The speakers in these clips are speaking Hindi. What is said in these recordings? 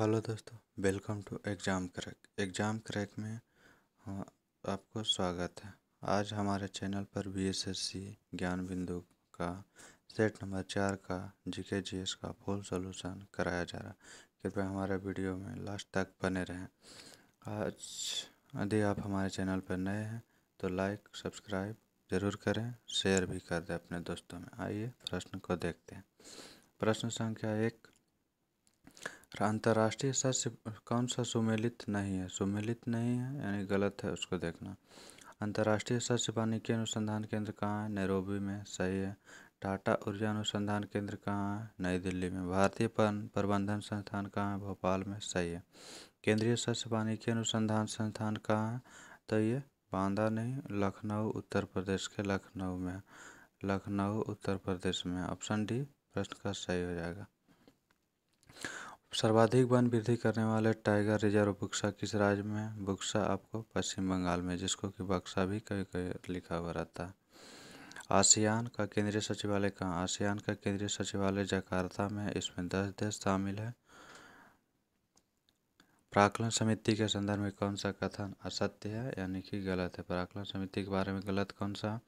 हेलो दोस्तों welcome to exam crack exam crack में हाँ, आपको स्वागत है आज हमारे चैनल पर बी एस एस सी ज्ञान बिंदु का सेट नंबर चार का जी के जी एस का फुल सोल्यूशन कराया जा रहा है कृपया हमारे वीडियो में लास्ट तक बने रहें आज यदि आप हमारे चैनल पर नए हैं तो लाइक सब्सक्राइब ज़रूर करें शेयर भी कर दें अपने दोस्तों में आइए प्रश्न को देखते हैं प्रश्न संख्या एक अंतर्राष्ट्रीय सच कौन सा सुमेलित नहीं है सुमेलित नहीं है यानी गलत है उसको देखना अंतर्राष्ट्रीय सच वानिकी अनुसंधान केंद्र कहाँ है नैरोबी में सही है टाटा ऊर्जा अनुसंधान केंद्र कहाँ है नई दिल्ली में भारतीय प्रबंधन संस्थान कहाँ है भोपाल में सही है केंद्रीय सस्य वानिकी अनुसंधान संस्थान कहाँ है तो ये बांदा नहीं लखनऊ उत्तर प्रदेश के लखनऊ में लखनऊ उत्तर प्रदेश में ऑप्शन डी प्रश्न का सही हो जाएगा सर्वाधिक वन वृद्धि करने वाले टाइगर रिजर्व बक्सा किस राज्य में बक्सा आपको पश्चिम बंगाल में जिसको कि बक्सा भी कभी कभी लिखा हुआ रहता है आसियान का केंद्रीय सचिवालय कहाँ आसियान का केंद्रीय सचिवालय जकार्ता में इसमें दस देश शामिल है प्राकलन समिति के संदर्भ में कौन सा कथन असत्य है यानी कि गलत है प्राकलन समिति के बारे में गलत कौन सा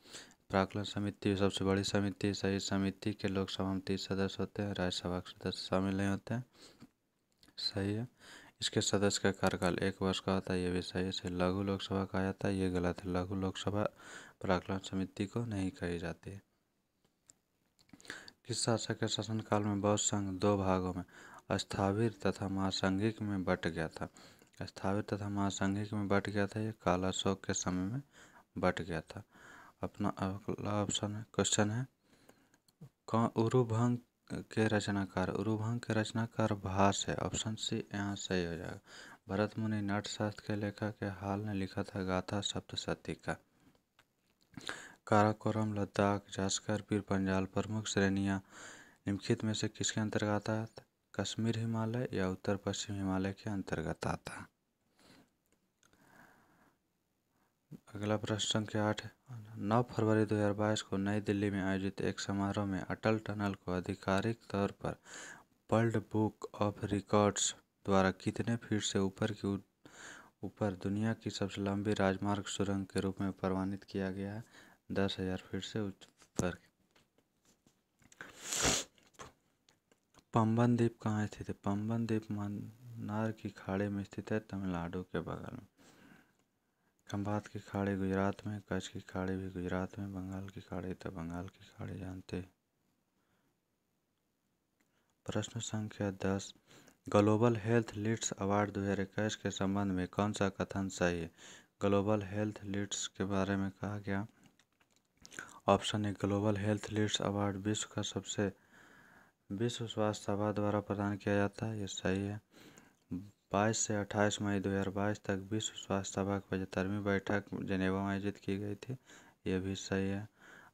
प्राकलन समिति सबसे बड़ी समिति सही समिति के लोग तीस सदस्य होते हैं राज्यसभा के सदस्य शामिल नहीं होते हैं सही है इसके सदस्य का कार्यकाल एक वर्ष का होता है ये भी सही है इसे लघु लोकसभा कहा जाता है ये गलत है लघु लोकसभा प्राकलन समिति को नहीं कही जाती है किस शासक के शासनकाल में बौद्ध संघ दो भागों में स्थाविर तथा महासंघिक में बट गया था स्थावीर तथा महासंघिक में बट गया था यह काला शोक के समय में बट गया था अपना अगला ऑप्शन है क्वेश्चन है उरुभंग के रचनाकार उरुभंग के रचनाकार भास है ऑप्शन सी यहाँ सही हो जाएगा भरत मुनि नाट्यशास्त्र के लेखक के हाल ने लिखा था गाथा सप्त सती का काराकोरम लद्दाख जास्कर पीर पंजाल प्रमुख श्रेणियाँ निम्नलिखित में से किसके अंतर्गत आता कश्मीर हिमालय या उत्तर पश्चिम हिमालय के अंतर्गत आता अगला प्रश्न संख्या आठ है नौ फरवरी 2022 को नई दिल्ली में आयोजित एक समारोह में अटल टनल को आधिकारिक तौर पर वर्ल्ड बुक ऑफ रिकॉर्ड्स द्वारा कितने फीट से ऊपर की ऊपर दुनिया की सबसे लंबी राजमार्ग सुरंग के रूप में प्रमाणित किया गया है दस हजार फीट से ऊपर पंबन द्वीप कहाँ स्थित है पंबन द्वीप मन्नार की खाड़ी में स्थित है तमिलनाडु के बगल में खंभात की खाड़ी गुजरात में कच्छ की खाड़ी भी गुजरात में बंगाल की खाड़ी तो बंगाल की खाड़ी जानते प्रश्न संख्या दस ग्लोबल हेल्थ लीड्स अवार्ड इक्कीस के संबंध में कौन सा कथन सही है ग्लोबल हेल्थ लीड्स के बारे में कहा गया option A global health leads award विश्व का सबसे विश्व स्वास्थ्य सभा द्वारा प्रदान किया जाता है यह सही है बाईस से अट्ठाईस मई 2022 तक विश्व स्वास्थ्य सभा की पचहत्तरवीं बैठक जनेवा में आयोजित की गई थी ये भी सही है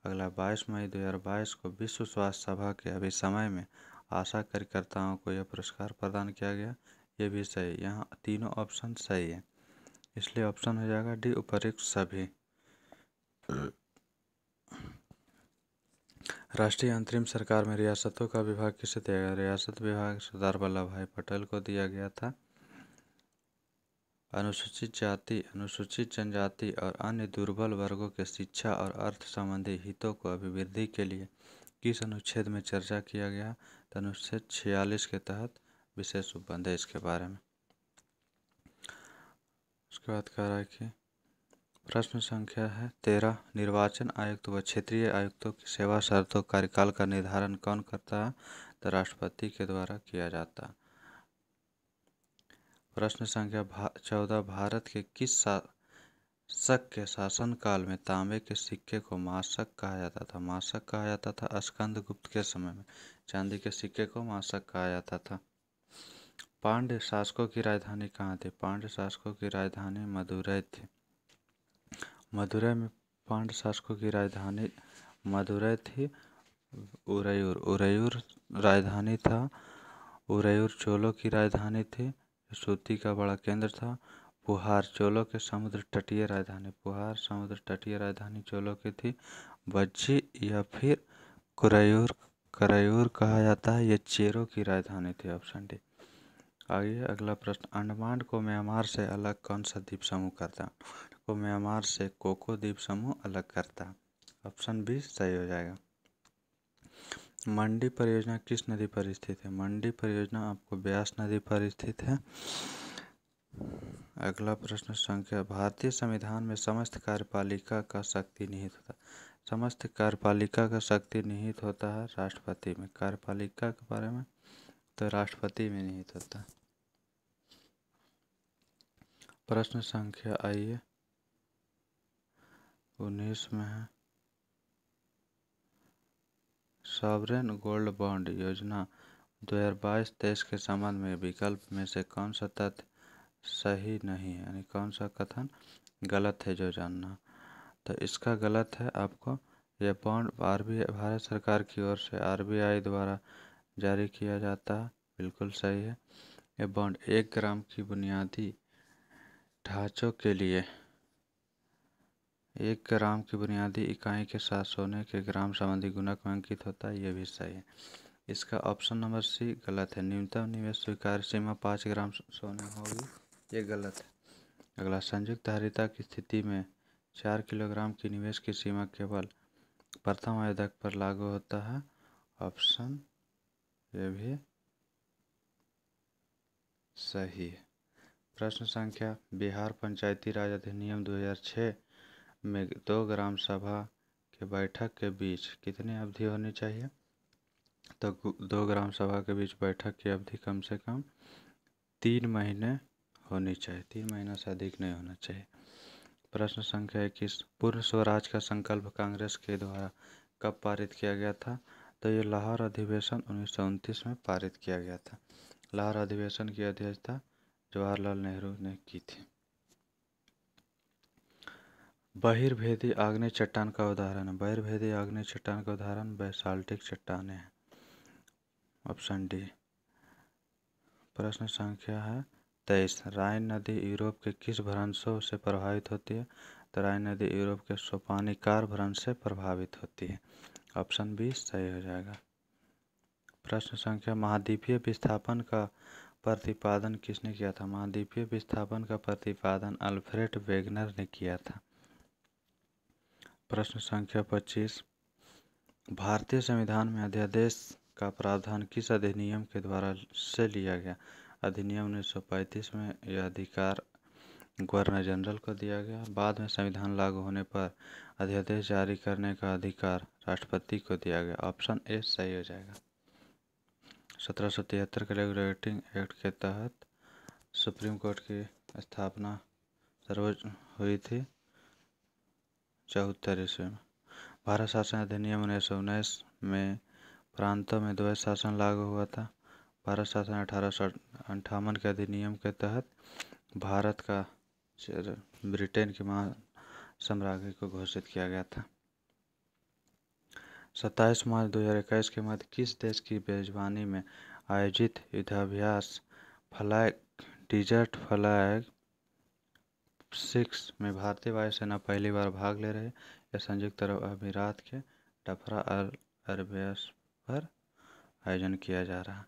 अगला 22 मई 2022 को विश्व स्वास्थ्य सभा के अभी समय में आशा कार्यकर्ताओं को यह पुरस्कार प्रदान किया गया ये भी सही यहाँ तीनों ऑप्शन सही है इसलिए ऑप्शन हो जाएगा डी उपरिक्त सभी राष्ट्रीय अंतरिम सरकार में रियासतों का विभाग किसे दिया गया रियासत विभाग सरदार वल्लभ भाई पटेल को दिया गया था अनुसूचित जाति अनुसूचित जनजाति और अन्य दुर्बल वर्गों के शिक्षा और अर्थ संबंधी हितों को अभिवृद्धि के लिए किस अनुच्छेद में चर्चा किया गया तो अनुच्छेद छियालीस के तहत विशेष उपबंध है इसके बारे में उसके बाद कह रहा है कि प्रश्न संख्या है तेरह निर्वाचन आयुक्त व क्षेत्रीय आयुक्तों की सेवा शर्तों कार्यकाल का निर्धारण कौन करता है तो राष्ट्रपति के द्वारा किया जाता है प्रश्न संख्या भा, चौदह भारत के किस शासक के शासनकाल में तांबे के सिक्के को मासक कहा जाता था मासक कहा जाता था स्कंद गुप्त के समय में चांदी के सिक्के को मासक कहा जाता था पांड्य शासकों की राजधानी कहाँ थी पांड्य शासकों की राजधानी मदुरै थी मदुरै में पांड्य शासकों की राजधानी मदुरै थी उरयूर उरयूर राजधानी था उरयूर चोलों की राजधानी थी सूती का बड़ा केंद्र था पुहार चोलो के समुद्र तटीय राजधानी पुहार समुद्र तटीय राजधानी चोलों की थी बज्जी या फिर कुरयूर करयूर कहा जाता है ये चेरो की राजधानी थी ऑप्शन डी आइए अगला प्रश्न अंडमान को म्यांमार से अलग कौन सा द्वीप समूह करता को म्यांमार से कोको द्वीप समूह अलग करता ऑप्शन बी सही हो जाएगा मंडी परियोजना किस नदी पर स्थित है मंडी परियोजना आपको ब्यास नदी पर स्थित है अगला प्रश्न संख्या भारतीय संविधान में समस्त कार्यपालिका का शक्ति निहित होता है समस्त कार्यपालिका का शक्ति निहित होता है राष्ट्रपति में कार्यपालिका के बारे में तो राष्ट्रपति में निहित होता है प्रश्न संख्या आइए उन्नीस में है सॉवरेन गोल्ड बॉन्ड योजना दो हज़ार बाईस तेईस के संबंध में विकल्प में से कौन सा तथ्य सही नहीं है यानी कौन सा कथन गलत है जो जानना तो इसका गलत है आपको यह बॉन्ड आर भारत सरकार की ओर से आई द्वारा जारी किया जाता है बिल्कुल सही है यह बॉन्ड एक ग्राम की बुनियादी ढांचों के लिए एक ग्राम की बुनियादी इकाई के साथ सोने के ग्राम संबंधी गुणक में अंकित होता है यह भी सही है इसका ऑप्शन नंबर सी गलत है न्यूनतम निवेश स्वीकार सीमा पाँच ग्राम सोने होगी ये गलत है अगला संयुक्त धारिता की स्थिति में चार किलोग्राम की निवेश की सीमा केवल प्रथम आवेदक पर लागू होता है ऑप्शन ये भी सही है प्रश्न संख्या बिहार पंचायती राज अधिनियम 2006 में दो ग्राम सभा के बैठक के बीच कितनी अवधि होनी चाहिए तो दो ग्राम सभा के बीच बैठक की अवधि कम से कम तीन महीने होनी चाहिए तीन महीना से अधिक नहीं होना चाहिए प्रश्न संख्या इक्कीस पूर्ण स्वराज का संकल्प कांग्रेस के द्वारा कब पारित किया गया था तो ये लाहौर अधिवेशन उन्नीस में पारित किया गया था लाहौर अधिवेशन की अध्यक्षता जवाहरलाल नेहरू ने की थी बहिर्भेदी आग्नेय चट्टान का उदाहरण है बहिर्भेदी आग्नेय चट्टान का उदाहरण बेसाल्टिक चट्टाने हैं ऑप्शन डी प्रश्न संख्या है तेईस राइन नदी यूरोप के किस भ्रंशों से प्रभावित होती है तो राइन नदी यूरोप के सोपानिकार भ्रंश से प्रभावित होती है ऑप्शन बी सही हो जाएगा प्रश्न संख्या महाद्वीपीय विस्थापन का प्रतिपादन किसने किया था महाद्वीपीय विस्थापन का प्रतिपादन अल्फ्रेड वेगनर ने किया था प्रश्न संख्या पच्चीस भारतीय संविधान में अध्यादेश का प्रावधान किस अधिनियम के द्वारा से लिया गया अधिनियम उन्नीस सौ पैंतीस में यह अधिकार गवर्नर जनरल को दिया गया बाद में संविधान लागू होने पर अध्यादेश जारी करने का अधिकार राष्ट्रपति को दिया गया ऑप्शन ए सही हो जाएगा सत्रह सौ तिहत्तर के रेगुलेटिंग एक्ट के तहत सुप्रीम कोर्ट की स्थापना सर्वोच्च हुई थी चौहत्तर ईस्वी में भारत शासन अधिनियम उन्नीस सौ उन्नीस में प्रांतों में द्वैत शासन लागू हुआ था भारत शासन अठारह सौ अंठावन के अधिनियम के तहत भारत का ब्रिटेन की महा को घोषित किया गया था सत्ताईस मार्च दो हजार इक्कीस के मध्य किस देश की मेजबानी में आयोजित युद्धाभ्यास फ्लैग डिजर्ट फ्लैग सिक्स में भारतीय वायुसेना पहली बार भाग ले रहे यह संयुक्त अरब अमीरात के डफरा अल अरबियस पर आयोजन किया जा रहा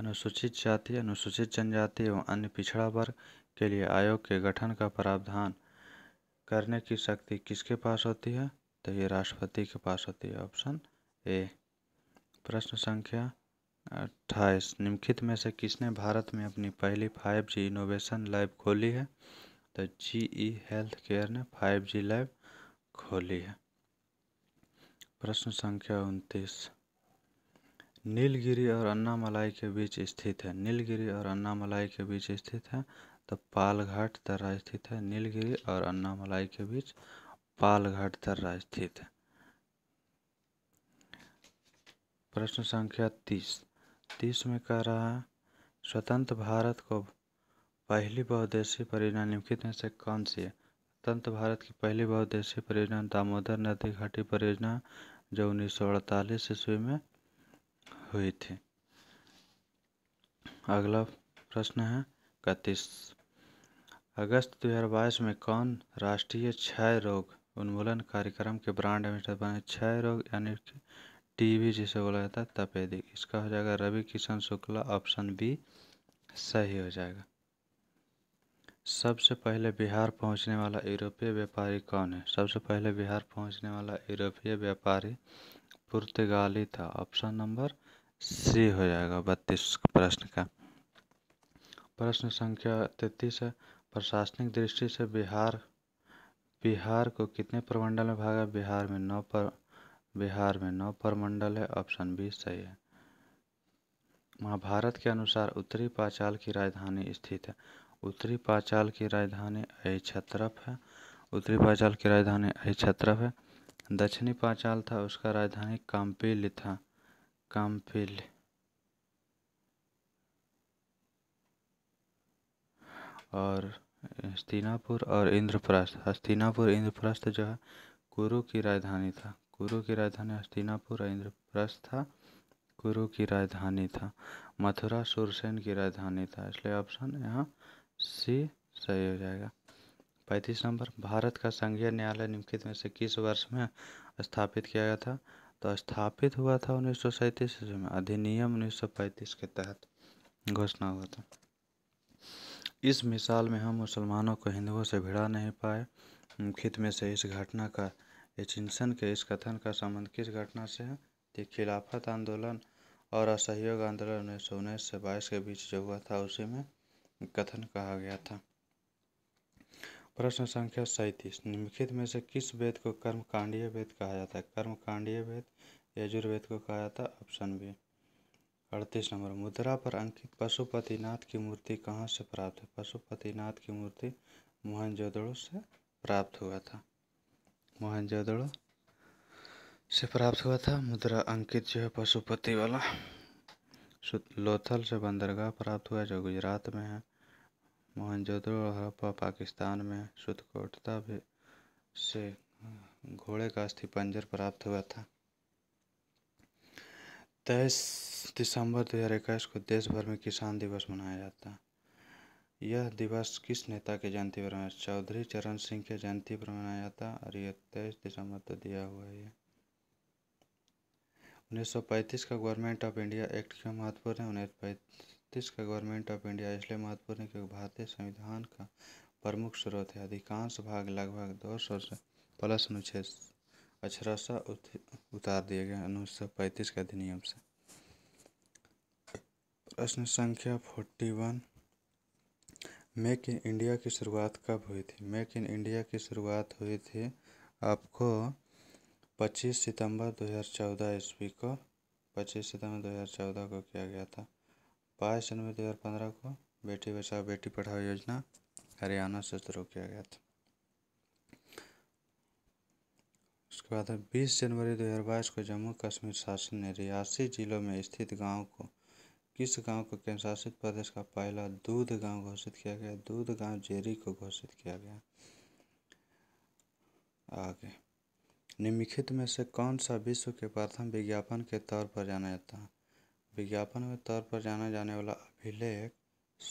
अनुसूचित जाति अनुसूचित जनजाति एवं अन्य पिछड़ा वर्ग के लिए आयोग के गठन का प्रावधान करने की शक्ति किसके पास होती है तो ये राष्ट्रपति के पास होती है ऑप्शन ए प्रश्न संख्या अट्ठाईस निम्नलिखित में से किसने भारत में अपनी पहली फाइव जी इनोवेशन लैब खोली है तो जी ई हेल्थ केयर ने फाइव जी लैब खोली है प्रश्न संख्या उनतीस नीलगिरी और अन्नामलाई के बीच स्थित है नीलगिरी और अन्नामलाई के बीच स्थित है तो पालघाट दर्रा स्थित है नीलगिरी और अन्नामलाई के बीच पालघाट दर्रा स्थित है प्रश्न संख्या तीस तीस में कह रहा है स्वतंत्र भारत को पहली बहुदेशीय परियोजना निम्नलिखित में से कौन सी है स्वतंत्र भारत की पहली बहुउद्देशीय परियोजना दामोदर नदी घाटी परियोजना जो उन्नीस सौ अड़तालीस ईस्वी में हुई थी अगला प्रश्न है इकतीस अगस्त 2022 में कौन राष्ट्रीय क्षय रोग उन्मूलन कार्यक्रम के ब्रांड एम्बेसडर बने क्षय रोग यानी कि टीबी जिसे बोला जाता है तपेदिक इसका हो जाएगा रवि किशन शुक्ला ऑप्शन बी सही हो जाएगा सबसे पहले बिहार पहुंचने वाला यूरोपीय व्यापारी कौन है सबसे पहले बिहार पहुंचने वाला यूरोपीय व्यापारी पुर्तगाली था ऑप्शन नंबर सी हो जाएगा बत्तीस प्रश्न का प्रश्न संख्या तैतीस है प्रशासनिक दृष्टि से बिहार बिहार को कितने प्रमंडल में भागा बिहार में नौ पर बिहार में नौ प्रमंडल है ऑप्शन बी सही है महाभारत के अनुसार उत्तरी पाचाल की राजधानी स्थित है उत्तरी पाचाल की राजधानी अयक्षत्रप है उत्तरी पाचाल की राजधानी अयक्षत्रप है दक्षिणी पाचाल था उसका राजधानी काम्पिल था काम्पिल और हस्तिनापुर और इंद्रप्रस्थ हस्तिनापुर इंद्रप्रस्थ जो है कुरु की राजधानी था कुरु की राजधानी हस्तिनापुर और इंद्रप्रस्थ था कुरु की राजधानी था मथुरा सुरसेन की राजधानी था इसलिए ऑप्शन यहाँ सी सही हो जाएगा पैंतीस नंबर भारत का संघीय न्यायालय निम्नलिखित में से किस वर्ष में स्थापित किया गया था तो स्थापित हुआ था उन्नीस सौ सैंतीस ईस्वी में अधिनियम उन्नीस सौ पैंतीस के तहत घोषणा हुआ था इस मिसाल में हम मुसलमानों को हिंदुओं से भिड़ा नहीं पाए निम्नलिखित में से इस घटना का एचिंसन के इस कथन का संबंध किस घटना से है कि खिलाफत आंदोलन और असहयोग आंदोलन उन्नीस सौ उन्नीस से बाईस के बीच जो हुआ था उसी में कथन कहा गया था प्रश्न संख्या सैंतीस निम्नलिखित में से किस वेद को कर्मकांडीय वेद कहा जाता है कर्मकांडीय वेद यजुर्वेद को कहा जाता है ऑप्शन बी अड़तीस नंबर मुद्रा पर अंकित पशुपतिनाथ की मूर्ति कहाँ से प्राप्त है पशुपतिनाथ की मूर्ति मोहनजोदड़ो से प्राप्त हुआ था मोहनजोदड़ो से प्राप्त हुआ था मुद्रा अंकित जो है पशुपति वाला लोथल से बंदरगाह प्राप्त हुआ जो गुजरात में है मोहनजोदड़ो और हड़प्पा पाकिस्तान में शुद्धकोटता भी से घोड़े का अस्थि पंजर प्राप्त हुआ था तेईस दिसंबर दो हज़ार इक्कीस को देश भर में किसान दिवस मनाया जाता है यह दिवस किस नेता के जयंती पर मनाया चौधरी चरण सिंह के जयंती पर मनाया जाता और यह तेईस दिसंबर तो दिया हुआ है 1935 का गवर्नमेंट ऑफ इंडिया एक्ट क्यों महत्वपूर्ण है उन्नीस पैंतीस का गवर्नमेंट ऑफ इंडिया इसलिए महत्वपूर्ण है क्योंकि भारतीय संविधान का प्रमुख स्रोत है अधिकांश भाग लगभग दो सौ से प्लस अनुच्छेद अक्षरशा उतार दिए गए उन्नीस सौ पैंतीस के अधिनियम से प्रश्न संख्या forty one make in India की शुरुआत कब हुई थी मेक इन इंडिया की शुरुआत हुई थी आपको पच्चीस सितंबर दो हज़ार चौदह ईस्वी को पच्चीस सितंबर दो हज़ार चौदह को किया गया था बाईस जनवरी दो हज़ार पंद्रह को बेटी बचाओ बेटी पढ़ाओ योजना हरियाणा से शुरू किया गया था उसके बाद बीस जनवरी दो हज़ार बाईस को जम्मू कश्मीर शासन ने रियासी जिलों में स्थित गाँव को किस गांव को केंद्रशासित प्रदेश का पहला दूध गांव घोषित किया गया दूध गांव जेरी को घोषित किया गया आगे निम्नलिखित में से कौन सा विश्व के प्रथम विज्ञापन के तौर पर जाना जाता है विज्ञापन के तौर पर जाना जाने वाला अभिलेख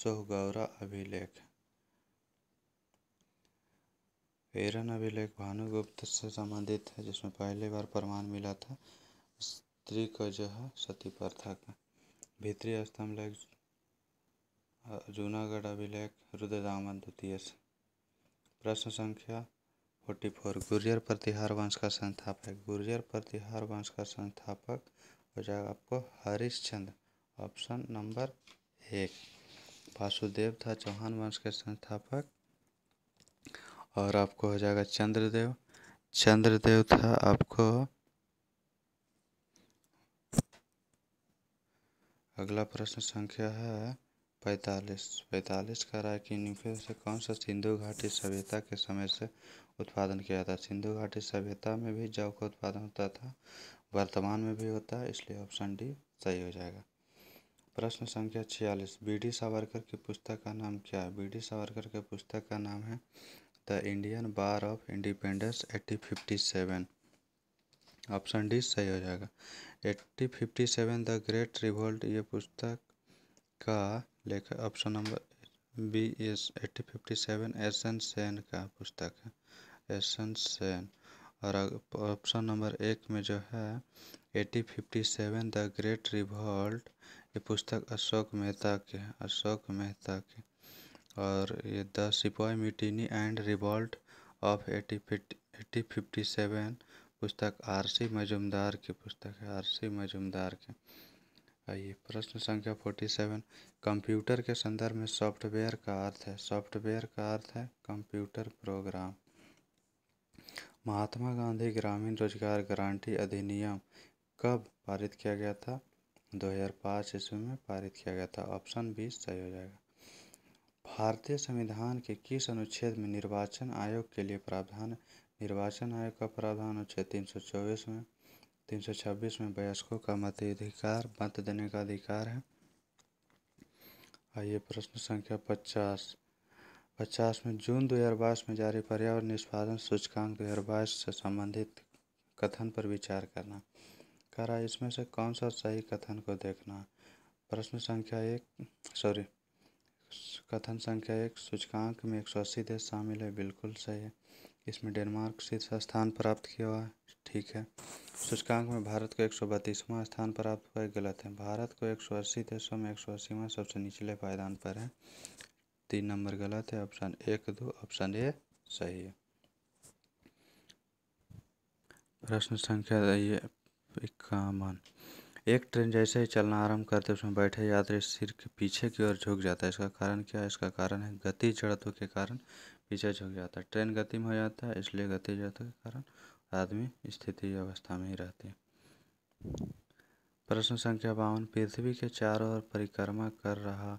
सोहगौरा अभिलेख एरन अभिलेख भानुगुप्त से संबंधित है जिसमें पहली बार प्रमाण मिला था स्त्री का जो है सती प्रथा का भित्री स्तंभ लेख जूनागढ़ अभिलेख रुद्रदामन द्वितीय से प्रश्न संख्या फोर्टी फोर गुर्जर प्रतिहार वंश का संस्थापक गुर्जर प्रतिहार वंश का संस्थापक हो जाएगा आपको हरिश्चंद ऑप्शन नंबर एक वासुदेव था चौहान वंश के संस्थापक और आपको हो जाएगा चंद्रदेव चंद्रदेव था आपको अगला प्रश्न संख्या है पैंतालीस पैंतालीस का राय है कि न्यूक्लियर से कौन सा सिंधु घाटी सभ्यता के समय से उत्पादन किया जाता है सिंधु घाटी सभ्यता में भी जौ का उत्पादन होता था वर्तमान में भी होता है इसलिए ऑप्शन डी सही हो जाएगा प्रश्न संख्या छियालीस बी डी सावरकर की पुस्तक का नाम क्या है बी डी सावरकर के पुस्तक का नाम है the Indian war of independence eighty fifty seven option D सही हो जाएगा eighty fifty seven the great revolt ये पुस्तक का लेखक option number B is eighty fifty seven S N Sen का पुस्तक है एसन सेन और ऑप्शन नंबर एक में जो है eighty fifty seven the great revolt ये पुस्तक अशोक मेहता के अशोक मेहता के और ये the sepoy mutiny and revolt of eighty fifty eighty fifty seven पुस्तक आरसी मजुमदार की पुस्तक है आरसी मजुमदार के आइए प्रश्न संख्या फोर्टी सेवन कंप्यूटर के संदर्भ में सॉफ्टवेयर का अर्थ है सॉफ्टवेयर का अर्थ है कंप्यूटर प्रोग्राम महात्मा गांधी ग्रामीण रोजगार गारंटी अधिनियम कब पारित किया गया था 2005 ईस्वी में पारित किया गया था ऑप्शन बी सही हो जाएगा भारतीय संविधान के किस अनुच्छेद में निर्वाचन आयोग के लिए प्रावधान निर्वाचन आयोग का प्रावधान अनुच्छेद तीन में तीन सौ छब्बीस में वयस्कों का मताधिकार मत देने का अधिकार है आइए प्रश्न संख्या पचास पचास में जून दो हज़ार बाईस में जारी पर्यावरण निष्पादन सूचकांक दो हज़ार बाईस से संबंधित कथन पर विचार करना करा इसमें से कौन सा सही कथन को देखना प्रश्न संख्या एक सॉरी कथन संख्या एक सूचकांक में एक सौ अस्सी देश शामिल है बिल्कुल सही है इसमें डेनमार्क शीर्ष स्थान प्राप्त किया हुआ है ठीक है सूचकांक में भारत को एक स्थान प्राप्त हुआ गलत है भारत को एक सौ अस्सी देशों में एक सौ अस्सीवा सबसे निचले पायदान पर है तीन नंबर गलत है ऑप्शन एक दो ऑप्शन ए सही है प्रश्न संख्या ये इक्यावन एक ट्रेन जैसे ही चलना आरंभ करते उसमें बैठे यात्री सिर के पीछे की ओर झुक जाता है इसका कारण क्या है इसका कारण है गति जड़त्व के कारण हिचज हो जाता है ट्रेन गति में हो जाता है इसलिए गति जाता के कारण आदमी स्थिति अवस्था में ही रहते हैं प्रश्न संख्या बावन पृथ्वी के चारों ओर परिक्रमा कर रहा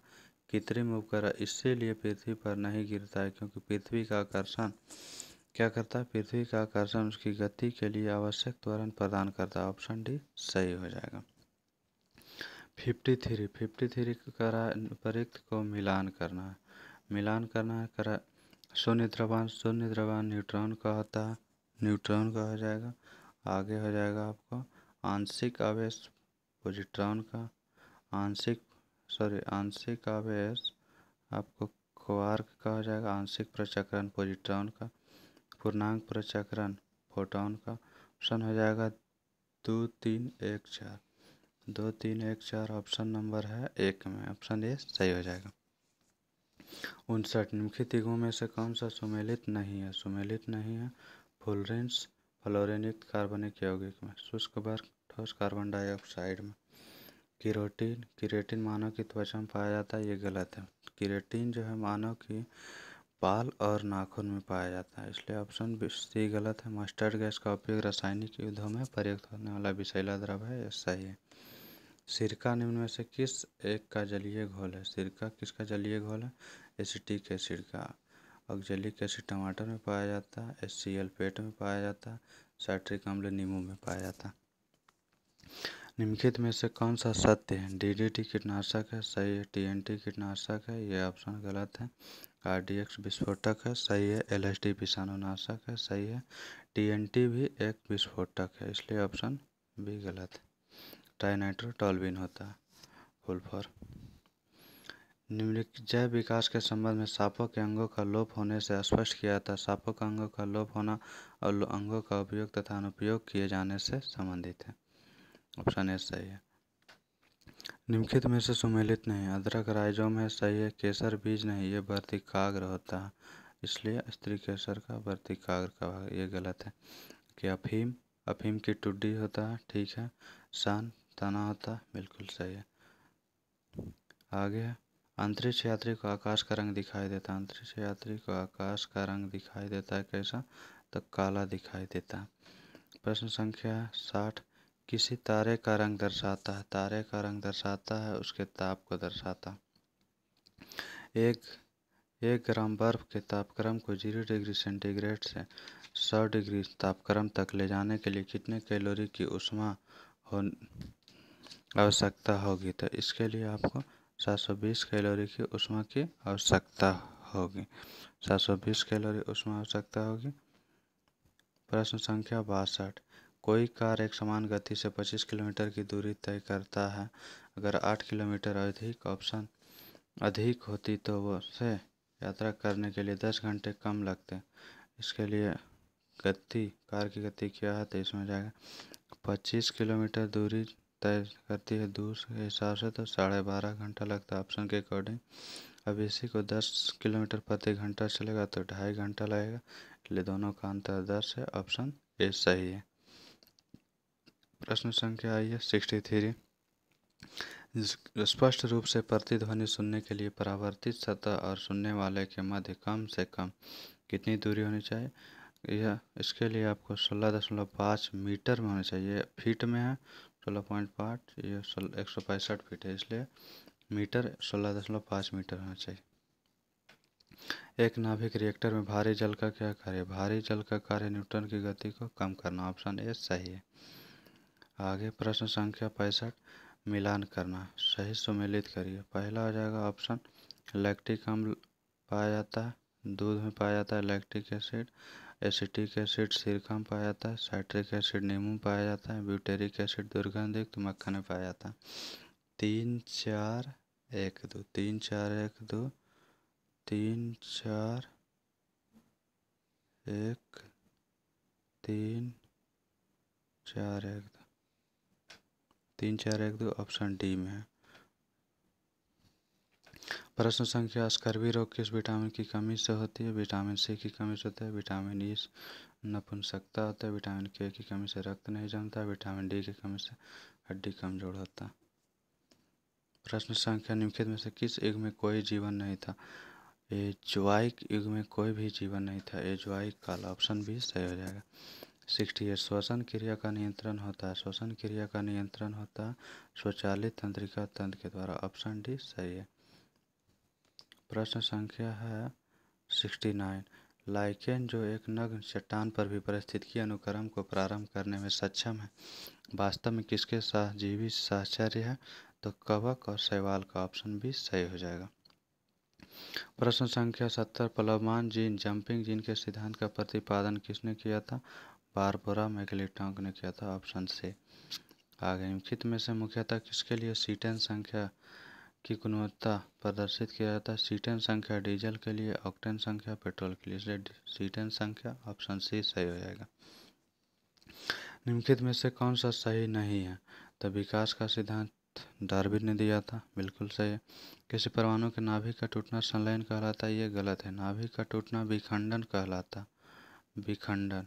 कृत्रिम उपग्रह इसीलिए पृथ्वी पर नहीं गिरता है क्योंकि पृथ्वी का आकर्षण क्या करता है पृथ्वी का आकर्षण उसकी गति के लिए आवश्यक त्वरण प्रदान करता है ऑप्शन डी सही हो जाएगा फिफ्टी थ्री फिफ्टी थ्री करा परिक्त को मिलान करना है मिलान करना है करा शून्य द्रव्यमान शून्य द्रव्यमान न्यूट्रॉन का होता है न्यूट्रॉन का हो जाएगा आगे हो जाएगा आपका आंशिक आवेश पॉजिट्रॉन का आंशिक सॉरी आंशिक आवेश आपको क्वार्क का हो जाएगा आंशिक प्रचक्रण पॉजिट्रॉन का पूर्णांक प्रचक्रण फोटोन का ऑप्शन हो जाएगा दो तीन एक चार दो तीन एक चार ऑप्शन नंबर है एक में ऑप्शन ए सही हो जाएगा उनसठ निम्नलिखित युगों में से कौन सा सुमेलित नहीं है सुमेलित नहीं है फुलरेंस फ्लोरेनिक कार्बनिक यौगिक में शुष्क वर्ग ठोस कार्बन डाइऑक्साइड में किरोटीन किरेटिन मानव की त्वचा में पाया जाता है ये गलत है किरेटिन जो है मानव की बाल और नाखून में पाया जाता है इसलिए ऑप्शन सी गलत है मस्टर्ड गैस का उपयोग रासायनिक युद्धों में प्रयुक्त होने वाला विषैला द्रव है यह सही है सिरका निम्न में से किस एक का जलीय घोल है सिरका किसका जलीय घोल है एसिटिक एसिड का ऑक्जेलिक एसिड टमाटर में पाया जाता है एस सी एल पेट में पाया जाता है साइट्रिक अम्ल नींबू में पाया जाता है निम्नलिखित में से कौन सा सत्य है डी डी टी कीटनाशक है सही है टी एन टी कीटनाशक है यह ऑप्शन गलत है आर डी एक्स विस्फोटक है सही है एल एस डी विषाणुनाशक है सही है टी एन टी भी एक विस्फोटक है इसलिए ऑप्शन भी गलत है ट्राइनाइट्रोटॉलबिन होता है फुल फॉर निम्नलिखित जैव विकास के संबंध में सांपों के अंगों का लोप होने से स्पष्ट किया था सांपों के अंगों का लोप होना और अंगों का उपयोग तथा अनुपयोग किए जाने से संबंधित है ऑप्शन ए सही है निम्नलिखित में से सुमेलित नहीं अदरक राइजोम है सही है केसर बीज नहीं ये काग्र होता है इसलिए स्त्री केसर का काग्र का भाग ये गलत है कि अफीम अफीम की टुड्डी होता है ठीक है शान तना होता बिल्कुल सही है आगे है अंतरिक्ष यात्री को आकाश का रंग दिखाई देता है अंतरिक्ष यात्री को आकाश का रंग दिखाई देता है कैसा तो काला दिखाई देता है प्रश्न संख्या साठ किसी तारे का रंग दर्शाता है तारे का रंग दर्शाता है उसके ताप को दर्शाता एक एक ग्राम बर्फ के तापक्रम को जीरो डिग्री सेंटीग्रेड से सौ डिग्री तापक्रम तक ले जाने के लिए कितने कैलोरी की उष्मा हो आवश्यकता होगी तो इसके लिए आपको 720 कैलोरी की उष्मा की आवश्यकता होगी 720 कैलोरी उष्मा आवश्यकता होगी प्रश्न संख्या बासठ कोई कार एक समान गति से 25 किलोमीटर की दूरी तय करता है अगर 8 किलोमीटर अधिक ऑप्शन अधिक होती तो वो से यात्रा करने के लिए 10 घंटे कम लगते इसके लिए गति कार की गति क्या है तो इसमें जाएगा 25 किलोमीटर दूरी तय करती है दूर के हिसाब से तो साढ़े बारह घंटा लगता है ऑप्शन के अकॉर्डिंग अब इसी को दस किलोमीटर प्रति घंटा चलेगा तो ढाई घंटा लगेगा इसलिए दोनों का अंतर दस है ऑप्शन ए सही है प्रश्न संख्या आई है सिक्सटी थ्री स्पष्ट रूप से प्रतिध्वनि सुनने के लिए परावर्तित सतह और सुनने वाले के मध्य कम से कम कितनी दूरी होनी चाहिए यह इसके लिए आपको सोलह दशमलव पाँच मीटर में होना चाहिए फीट में है सोलह पॉइंट पाँच ये एक सौ पैंसठ फीट है इसलिए मीटर सोलह दशमलव पाँच मीटर होना चाहिए एक नाभिक रिएक्टर में भारी जल का क्या कार्य भारी जल का कार्य न्यूटन की गति को कम करना ऑप्शन ए सही है आगे प्रश्न संख्या पैंसठ मिलान करना सही सुमेलित करिए पहला आ जाएगा ऑप्शन लैक्टिक अम्ल पाया जाता है दूध में पाया जाता है लैक्टिक एसिड एसिटिक एसिड सिरका में पाया जाता है साइट्रिक एसिड नींबू में पाया जाता है ब्यूटेरिक एसिड दुर्गंधयुक्त मक्खन में पाया जाता है तीन चार एक दो तीन चार एक दो तीन चार एक तीन चार एक दो तीन चार एक दो ऑप्शन डी में है प्रश्न संख्या स्कर्वी रोग किस विटामिन की कमी से होती है विटामिन सी की कमी से होता है विटामिन ई नपुंसकता होता है विटामिन के की कमी से रक्त नहीं जमता विटामिन डी की कमी से हड्डी कमजोर होता प्रश्न संख्या निम्नलिखित में से किस युग में कोई जीवन नहीं था एजवाइक युग में कोई भी जीवन नहीं था एजवाइक काला ऑप्शन भी सही हो जाएगा सिक्सटी एट श्वसन क्रिया का नियंत्रण होता है श्वसन क्रिया का नियंत्रण होता है स्वचालित तंत्रिका तंत्र के द्वारा ऑप्शन डी सही है प्रश्न संख्या है सिक्सटी नाइन लाइकेन जो एक नग्न चट्टान पर भी परिस्थिति अनुक्रम को प्रारंभ करने में सक्षम है वास्तव में किसके सहजीवी सहचर्य है तो कवक और शैवाल का ऑप्शन भी सही हो जाएगा प्रश्न संख्या सत्तर प्लवमान जीन जंपिंग जीन के सिद्धांत का प्रतिपादन किसने किया था बारबोरा मैगलिटोंक ने किया था ऑप्शन से आगे लिखित में से मुख्यतः किसके लिए सीटेन संख्या की गुणवत्ता प्रदर्शित किया जाता है सीटें संख्या डीजल के लिए ऑक्टेन संख्या पेट्रोल के लिए इसलिए सीटेन संख्या ऑप्शन सी सही हो जाएगा निम्नलिखित में से कौन सा सही नहीं है तो विकास का सिद्धांत डार्विन ने दिया था बिल्कुल सही है किसी परमाणु के नाभिक का टूटना संलयन कहलाता है ये गलत है नाभिक का टूटना विखंडन कहलाता विखंडन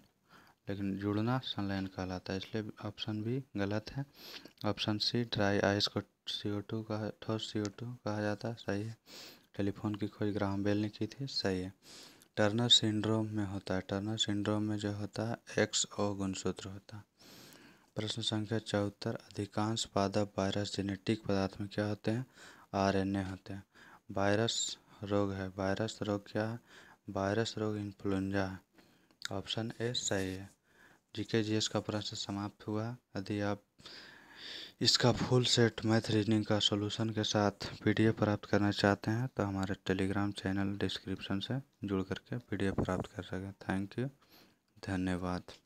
लेकिन जुड़ना संलयन कहलाता है इसलिए ऑप्शन बी गलत है ऑप्शन सी ड्राई आइस को सी ओ टू कहा ठोस सी ओ टू कहा जाता है सही है टेलीफोन की खोज ग्राम बेल ने की थी सही है टर्नर सिंड्रोम में होता है टर्नर सिंड्रोम में जो होता है एक्स ओ गुणसूत्र होता है प्रश्न संख्या चौहत्तर अधिकांश पादप वायरस जेनेटिक पदार्थ में क्या होते हैं ए होते हैं वायरस रोग है वायरस रोग क्या है वायरस रोग इन्फ्लुंजा है ऑप्शन ए सही है जी के जी का प्रश्न समाप्त हुआ यदि आप इसका फुल सेट मैथ रीजनिंग का सॉल्यूशन के साथ पीडीएफ प्राप्त करना चाहते हैं तो हमारे टेलीग्राम चैनल डिस्क्रिप्शन से जुड़ करके पीडीएफ प्राप्त कर सकें थैंक यू धन्यवाद